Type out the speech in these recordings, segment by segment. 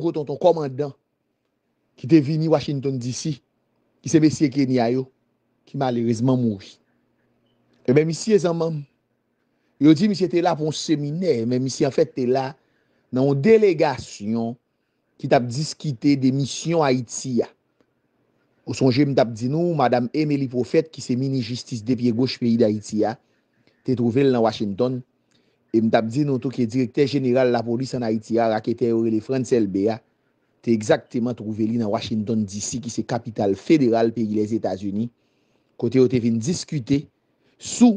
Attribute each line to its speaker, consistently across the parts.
Speaker 1: Go tonton komandan ki te vini Washington DC, ki se besye kenya yo, ki malerizman mouvi. E men misye zanman, yo di misye te la pon seminer, men misye an fèt te la nan yon delegasyon ki tap diskite de misyon Haiti ya. O sonje mi tap di nou, madame Emily Prophète ki se mini justice de pie gauche peyi de Haiti ya, te trovel nan Washington... E mtap di nou tou ki direkter jeneral la polis an ha iti a, raketè yore li Francel Béa, te exaktèman trouveli nan Washington DC, ki se kapital federal peyi les Etats-Unis, kote yo te vin diskute sou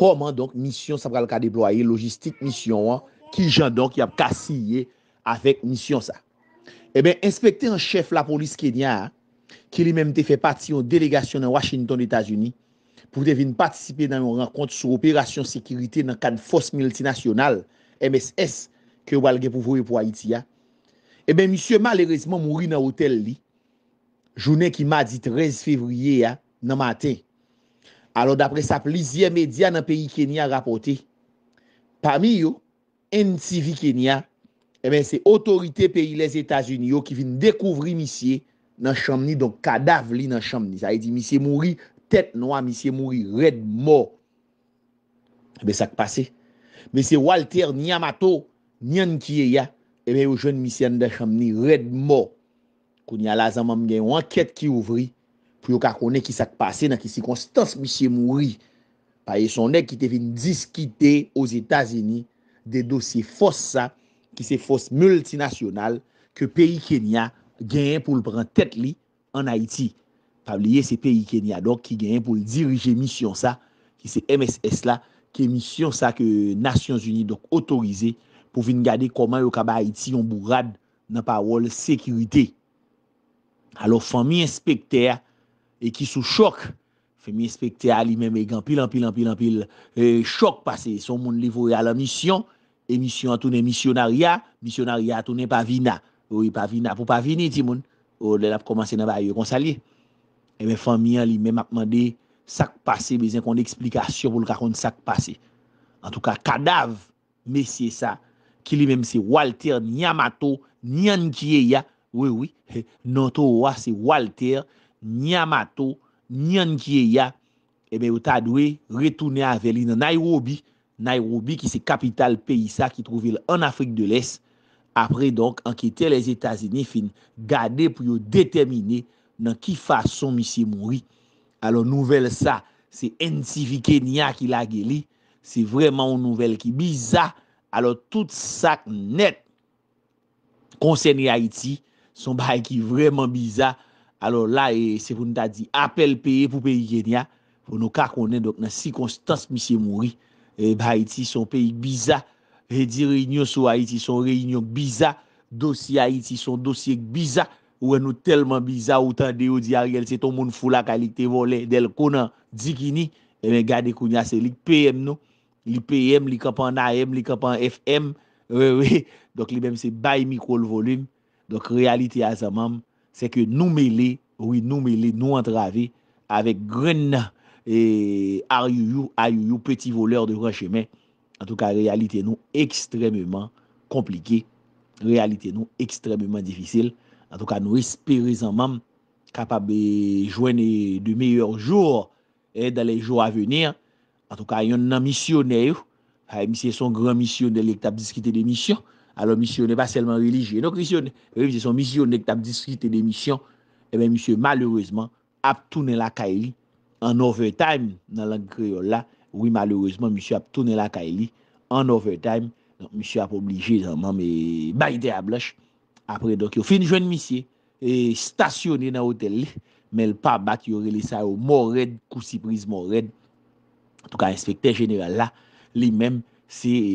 Speaker 1: koman donk misyon sa pral ka deploye, logistik misyon an, ki jan donk yap kasiye avèk misyon sa. E ben, inspektè an chèf la polis ke dyan, ki li mèm te fè pati yon delegasyon nan Washington Etats-Unis, pou te vin patisipe nan yon rang kont sou operasyon sekirite nan kan fos multinasyonal MSS ke walge pou vowe pou Haiti ya. E ben, misye, malerezman mouri nan hotel li, jounen ki ma di 13 fevriye ya, nan maten. Alors, dapre sa plizye media nan peyi Kenya rapote, parmi yo, NTV Kenya, e ben, se otorite peyi les Etats-Unis yo ki vin dekouvri misye nan chamni, don kadav li nan chamni. Sa e di, misye, mouri Tet nou a misye mouri red mo Ebe sak pase Mese Walter Niamato Nyan kiye ya Ebe eh yo jwen misye an de chamni red mo Kouni ala zanman gen yon anket ki ouvri Puyo kakone ki sak pase Naki si konstans misye mouri Paye sonne ki te vin diskite Oz Etazini De dosye fos sa Ki se fos multinasyonal Ke peyi Kenya gen yon pou l pran tet li An Haiti Pabliye se peyi kenya dok ki genye pou dirije misyon sa, ki se MSS la, ki misyon sa ke Nasyons Uni dok otorize pou vin gade koman yo kaba iti yon bourad nan pawol sekirite. Alo fanyi inspekter e ki sou chok, fanyi inspekter li men megan pilan pilan pilan pilan, chok pase, son moun li vore ala misyon, e misyon atounen misyonaria, misyonaria atounen pavina. Ou e pavina pou pavini ti moun, ou lè la pou komanse nan baye yo konsaliye. E eh men fan mien li men akman de sak pase, bezen kon de eksplikasyon pou lakon sak pase. En tout ka, kadav, me siye sa, ki li men se Walter Niamato Nyanjieya, we we, non to wa se Walter Niamato Nyanjieya, e eh men yo ta dwe retoune a veli nan Nairobi, Nairobi ki se kapital peyi sa, ki trouvil en Afrik de l'Est, apre donk anketen les Etats-Unis, fin gade pou yo detemine, nan ki fason misye mounri, alo nouvel sa, se entifike nya ki la geli, se vreman ou nouvel ki biza, alo tout sak net, konsen ya iti, son bay ki vreman biza, alo la e, se pou nou ta di, apel peye pou peyi genya, pou nou ka konen dok nan si konstans misye mounri, e bay iti son peyi biza, redi reynyon sou a iti, son reynyon biza, dosi a iti, son dosi ek biza, Ouwe nou telman biza ou tan deyo di a riyel se ton moun fula ka lik te vole del konan di kini. E men gade kounyase lik PM nou. Li PM, li kapan AM, li kapan FM. Wewe. Dok li men se bay mikol volim. Dok realite a zamam. Se ke nou mele, ouwe nou mele nou antrave. Awek gren nan e a yu yu, a yu yu, peti voleur de gran chemen. An tou ka realite nou ekstrememan komplike. Realite nou ekstrememan difisil. an tou ka nou espere zan mam, kapab e jwene de meyur jor, e da le jor avenir, an tou ka yon nan misyoner, hay misyon son gran misyon de l'ektab diskite de misyon, alon misyon ne pa selman religye, non misyon, misyon son misyon de l'ektab diskite de misyon, e eh ben misyon malourezman, aptounen la kaeli, an over time nan lang kreola, oui malourezman misyon aptounen la kaeli, an over time, an misyon ap oblige zan mam, e bay de ablash, apre doke yo fin jwen misye, e stasyone nan hotel li, men l pa bat yo rele sa yo mor red, kousi priz mor red, tout ka inspektè genèral la, li menm se e,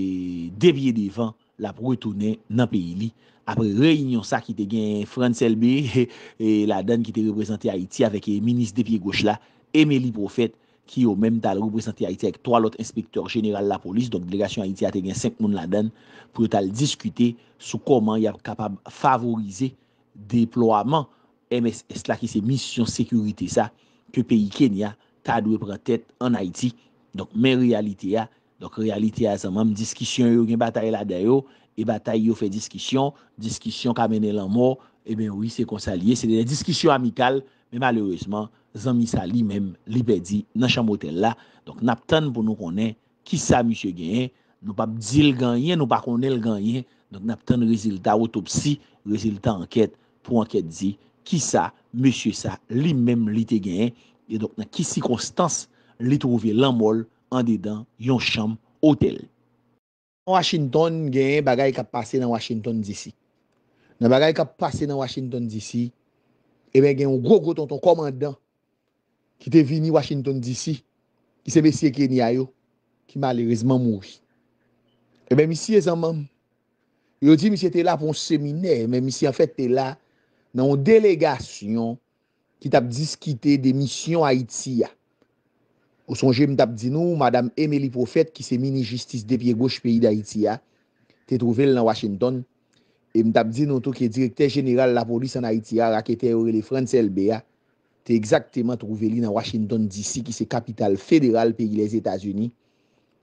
Speaker 1: devye devan, la prou toune nan peyi li, apre reynyon sa ki te gen France LB, e la dan ki te represente Haiti, avek e minis devye goch la, Emelie Profet, ki yo menm tal representi Haiti ek to alot inspektor general la polis, donk delegasyon Haiti a te gen 5 moun la den, pou yo tal diskute sou koman ya kapab favorize deplouaman MSS la ki se mission sekurite sa, ke peyi Kenya ta dwe prentet an Haiti donk men realite ya, donk realite ya san mem, diskisyon yo gen bataye la dayo, e bataye yo fe diskisyon diskisyon ka mene lan mor e ben wii se konsalye, se de la diskisyon amikal, men malereseman zanmi sa li mem li pe di nan chanm otel la. Donk nap tan pou nou konen, ki sa monsye gen, nou pa pdi lganyen, nou pa konen lganyen, donk nap tan rezultat otopsi, rezultat anket, pou anket di, ki sa monsye sa li mem li te gen, e donk nan ki sikonstans li trove lanmol an dedan yon chanm otel. Washington gen, bagay kap pase nan Washington DC. Nan bagay kap pase nan Washington DC, e ben gen yon gogo ton ton komandan, Ki te vini Washington disi, ki se besye kenya yo, ki malerizman mouji. E eh men misi e zanman, yo di misi te la pou seminer, men misi en fèt te la nan yon delegasyon ki tap diskite de misyon Haiti ya. O sonje, mi tap di nou, Madame Emily Prophète ki se mini justice de piye goche peyi de Haiti ya, te trouvel nan Washington. E mi tap di nou, tou ki e direkter general la polis en Haiti ya, rakete yore le France LBA. te ekzakteman trouve li nan Washington DC ki se kapital federal peyi les Etats-Unis,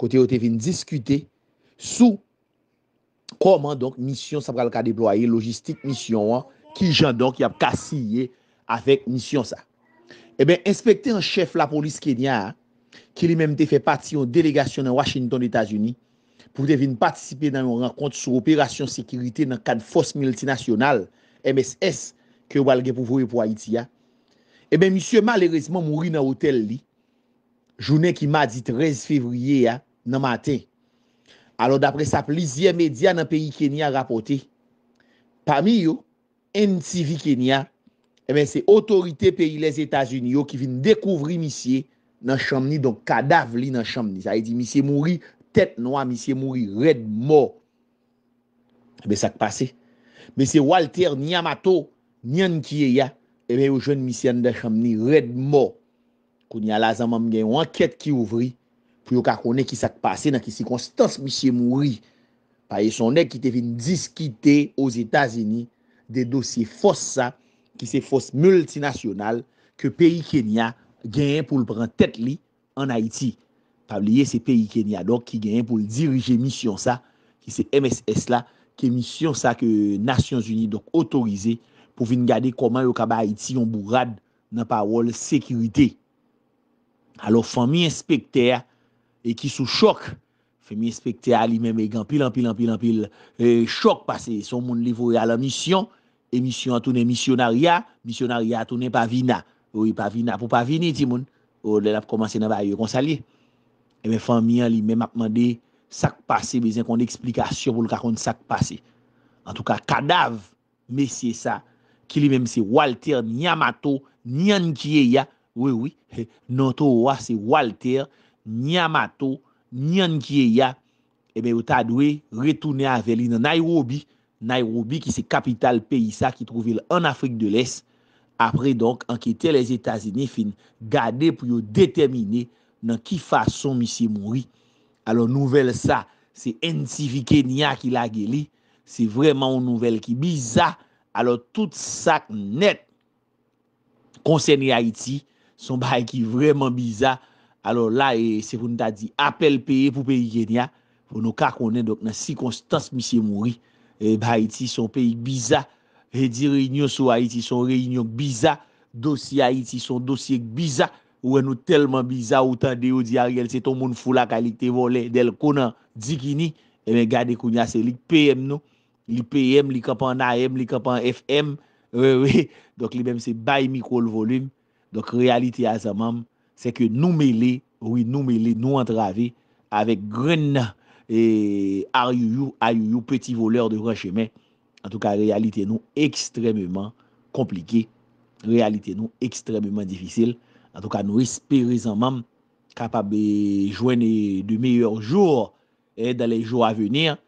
Speaker 1: kote yo te vin diskute sou koman donk misyon sa pral ka deploye, logistik misyon an, ki jan donk yap kasiye avèk misyon sa. Eben, eh inspekte an chef la polis kenya, ki li menm te fe pati yon delegasyon nan Washington Etats-Unis, pou te vin patisipe nan yon renkont sou operasyon sekirite nan kan fos multinasyonal, MSS, ke walge pou vowe pou Haiti ya, Ebe, eh misye malerezman mouri nan hotel li, jounen ki ma di 13 fevriye ya, nan maten. Alo, dapre sa plizye media nan peyi Kenya rapote, pami eh yo, NTV Kenya, ebe, se otorite peyi les Etats-Unis yo, ki vin dekouvri misye nan chomni, donk kadav li nan chomni. Sa e di, misye mouri, tet noa, misye mouri, red mo. Ebe, eh sak pase. Mese Walter Niamato, nyan kiye ya, Ebe eh yo jwen misyen de chanm ni red mo kouni alazan mam gen yon anket ki ouvri pou yo kakone ki sak pase nan ki si Konstans Mishie Mouri pa yon son nek ki te vin diskite os Etasini de dosye fos sa ki se fos multinasyonal ke peyi Kenya genyen pou l pran tet li an Haiti pa liye se peyi Kenya do ki genyen pou l dirije misyon sa ki se MSS la ki misyon sa ke Nasyons Uni donk otorize pou vin gade koman yo kaba iti yon bourad nan pa wol sekirite. Alo fanyi inspekteya e ki sou chok, fanyi inspekteya li men megan pilan pilan pilan pilan, chok pase, son moun oh, li vouye ala misyon, e misyon atounen misionaryat, misionaryat atounen pavina, ou e pavina pou pavini ti moun, ou de la pou komanse nan ba yo konsalie. E men fanyi li men mapman de sak pase, mezen kon de eksplikasyon pou laka kon sak pase. An tou ka kadav, me se sa, ki li menm se Walter Niamato Nyanjieya. Oui, oui, non to oua se Walter Niamato Nyanjieya. Ebe, eh ou ta dwe retounen a veli nan Nairobi. Nairobi ki se kapital peyi sa ki trouvel an Afrik de l'Est. Apre, donk, anketen les Etats-Unis fin gade pou yo detemine nan ki fason mi se mouri. Alon nouvel sa, se enzifiken ya ki la geli, se vreman ou nouvel ki biza, alo tout sak net konsenye Haiti son bayi ki vreman biza alo la e sekoun ta di apel peye pou peyi genya pou nou kakounen dok nan si konstans misye mouri, e eh bayi ti son peyi biza, e di reynyon sou Haiti son reynyon biza dosi Haiti son dosi ek biza ouwe nou telman biza ou ta deyo di a riel se ton moun fula kalik te volen del konan di kini e eh me gade konya se lik peyem nou Li PM, li kapan AM, li kapan FM. Oui, oui. Donc, li mèm se baye mikro le volume. Donc, realité a zan mèm, se ke nou mèlé, oui, nou mèlé, nou entravé avèk grène a yu yu, a yu yu, peti voleur de grand chèmè. En tout cas, realité nou, ekstremèman kompliké. Realité nou, ekstremèman difisil. En tout cas, nou espèrez an mèm kapabè jwenè de meyèr jòr dè lè jòr avènyè.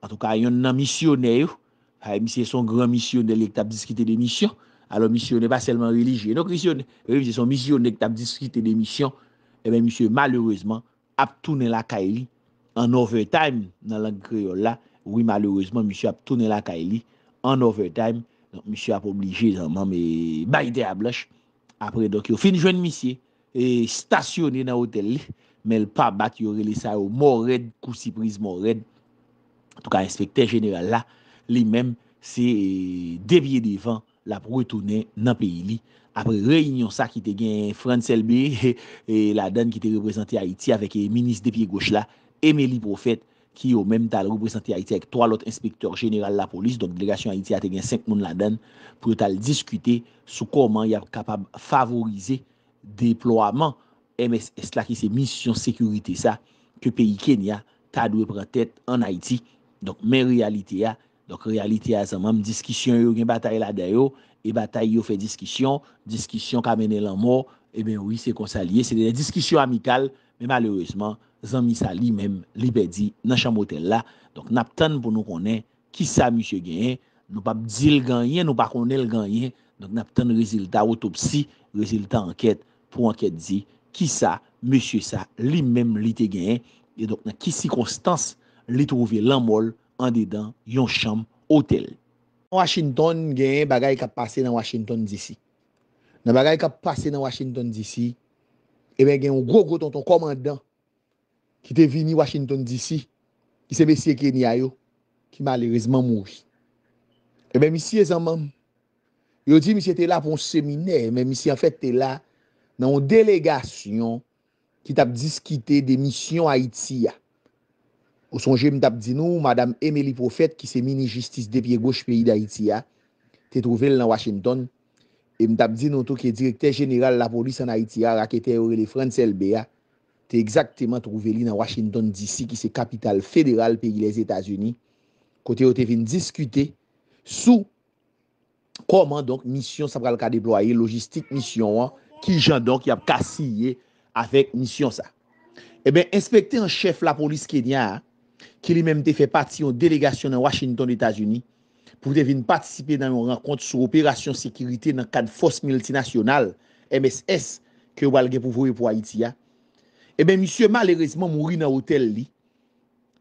Speaker 1: an tou ka yon nan misyonè ou, hay misyon son gran non, misyon eh de lèk tab diskite de misyon, alò misyonè pa selman religè, nou krisyonè, religè son misyon de lèk tab diskite de misyon, e bè misyon malourezman, ap toune la kaeli, an over time nan lang kreol la, woui malourezman misyon ap toune la kaeli, an over time, misyon ap oblige zanman, mè baite a bloch, apre dok yo finjwen misyon, e stasyonè nan otel li, mè l pa bat yo relè sa yo morèd, kousi priz morèd, En tout ka, inspektèr jenèral la, li mèm se debye devan la pou retounè nan peyi li. Apre, reynyon sa ki te gen Fransel B, la dan ki te representi Haiti avèk e minis depye goch la, Emelie Profet ki yo mèm tal representi Haiti avèk toalot inspektèr jenèral la polis, donk delegasyon Haiti a te gen 5 moun la dan, pou tal diskute sou koman ya kapab favorize deplouaman MSS la ki se misyon sekurite sa ke peyi Kenya ta dwe prentèt an Haiti. Donk men realite ya, donk realite ya zanmanm, diskisyon yo gen batay la dayo, e batay yo fe diskisyon, diskisyon ka mene lanmo, e ben wisi konsalye, se de la diskisyon amikal, men malerouzman, zanmi sa li men, li be di, nan chanmote la, donk nap tan pou nou konen, ki sa monshe gen, nou pa mdi lganyen, nou pa konen lganyen, donk nap tan rezultat otopsi, rezultat anket, pou anket di, ki sa, monshe sa, li men li te gen, e donk nan kisi konstans, li trove lanmol an dedan yon chanm hotel. Washington gen bagay kap pase nan Washington DC. Nan bagay kap pase nan Washington DC, e gen yon gro-gro tonton komandan ki te vini Washington DC, ki sebe seke ni ayo, ki malerizman mouji. E ben misi e zanman, yo di misi te la pon seminer, men misi en fèt te la nan yon delegasyon ki tap diskite de misyon Haiti ya. Ou sonje mtap di nou, madame Emily Prophète ki se mini justice depye gauche peyi d'Haïti ya, te trouvel nan Washington, e mtap di nou tou ki direkte general la polis an Haïti ya, rakete yore le France LBA, te exactement trouveli nan Washington d'ici ki se kapital federal peyi les Etats-Unis, kote yo te vin diskute sou koman donk misyon sa pral ka deploye, logistik misyon an, ki jan donk yap kasiye avèk misyon sa. E ben, inspektè an chef la polis kenyan an, ki li menmte fè pati yon delegasyon nan Washington Etasuni pou te vin patisipe nan yon renkont sou operasyon sekirite nan kan fos multinasyonal MSS ke walge pou vowe pou Haiti ya. Emen, misye, malerezman mouri nan hotel li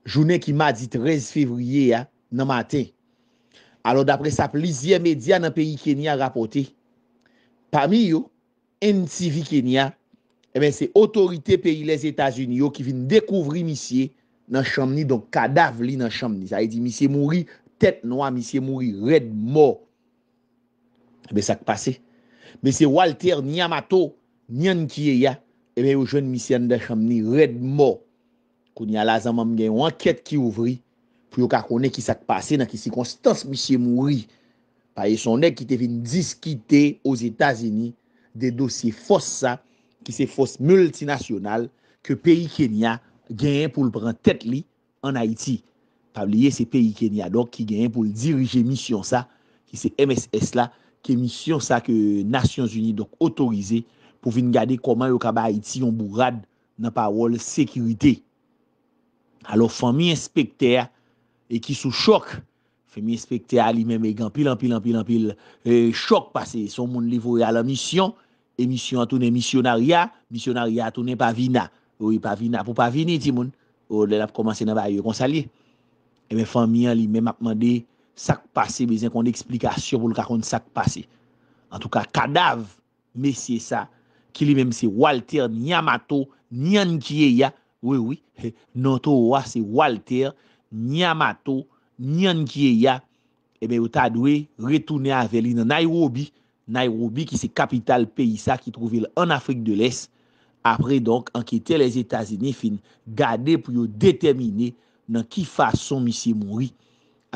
Speaker 1: jounen ki ma dit 13 fevriye ya nan maten. Alors, dapre sa plizye media nan peyi Kenya rapote, pami eh yo, NTV Kenya, emen, se otorite peyi les Etasuni yo ki vin dekouvri misye nan chanmni, donk kadav li nan chanmni. Sa yi di, misye mouri, tet noa misye mouri, red mo. Ebe eh sak pase. Mese Walter Niyamato, nyan kiye ya, ebe eh yo jwen misye an dan chanmni, red mo. Kouni alazan mam gen yon anket ki ouvri, pou yo kakone ki sak pase, nan ki si konstans misye mouri. Pa yi sonen ki te vin diskite os Etazini, de dosye fossa, ki se fossa multinasyonal, ke peyi Kenya, genyen pou l pran tèt li an Haïti. Pabliye se peyi Kenya dok ki genyen pou l dirije misyon sa, ki se MSS la, ki misyon sa ke Nasyon Zuni dok otorize pou vin gade koman yo kaba Haïti yon bourad nan pawol sekirite. Alo fami inspektè a, e ki sou chok, fami inspektè a li men megan pilan pilan pilan pilan, chok pase, son moun livoye ala misyon, e misyon atounen misyonarya, misyonarya atounen pavina. Ou e pa vina pou pa vini ti moun. Ou lè la pou komanse nan ba yo konsalye. E men fan mian li men makman de sak pase. Bezè kon de eksplikasyon pou lakon sak pase. An tou ka kadav. Men se sa. Ki li men se Walter Niamato Nyanjieya. Oui, oui. Non tou wa se Walter Niamato Nyanjieya. E men ou ta dwe retoune a veli nan Nairobi. Nairobi ki se kapital peyi sa ki trouvel an Afrik de lès. apre donk anketè les Etats-Unis fin gade pou yo detemine nan ki fason misi mouri.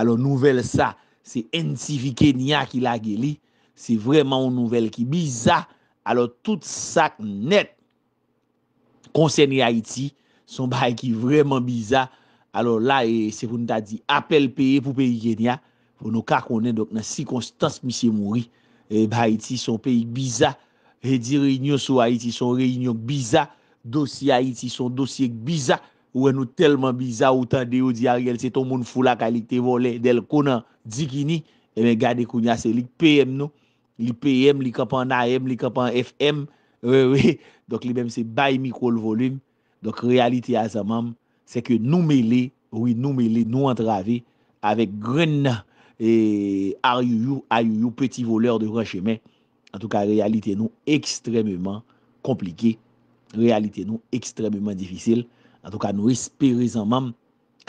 Speaker 1: Alon nouvel sa, se entifi Kenya ki la geli, se vreman ou nouvel ki biza. Alon tout sak net konsen ya iti, son bay ki vreman biza. Alon la, e, se koun ta di apel peye pou peyi Kenya, pou nou kakounen nan si konstans misi mouri, e, bay iti son peyi biza. E di reynyon sou a iti, son reynyon biza. Dosye a iti, son dosye biza. Ouwe nou telman biza, ou tan deyo di a riyel, se ton moun fula ka lik te vole, del konan, di kini. E men gade kounyase lik PM nou. Lik PM, lik apan AM, lik apan FM. Ouwe, ouwe. Dok li men se bay mikol volim. Dok realite a zamam, se ke nou mele, ouwe nou mele, nou antrave. Awek gren nan, a yu yu, a yu yu, peti voleur de gran chemen. An tou ka, realite nou ekstrememan komplike. Realite nou ekstrememan difisil. An tou ka, nou espere zanman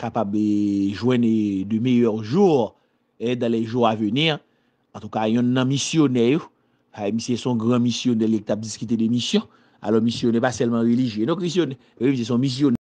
Speaker 1: kapab jwene de meyur jor. Edda le jor avenir. An tou ka, yon nan misyoner. Ha, misyon son gran misyon de l'ektab diskite de misyon. Alo, misyon ne pa selman religye. Non krisyon, misyon son misyoner.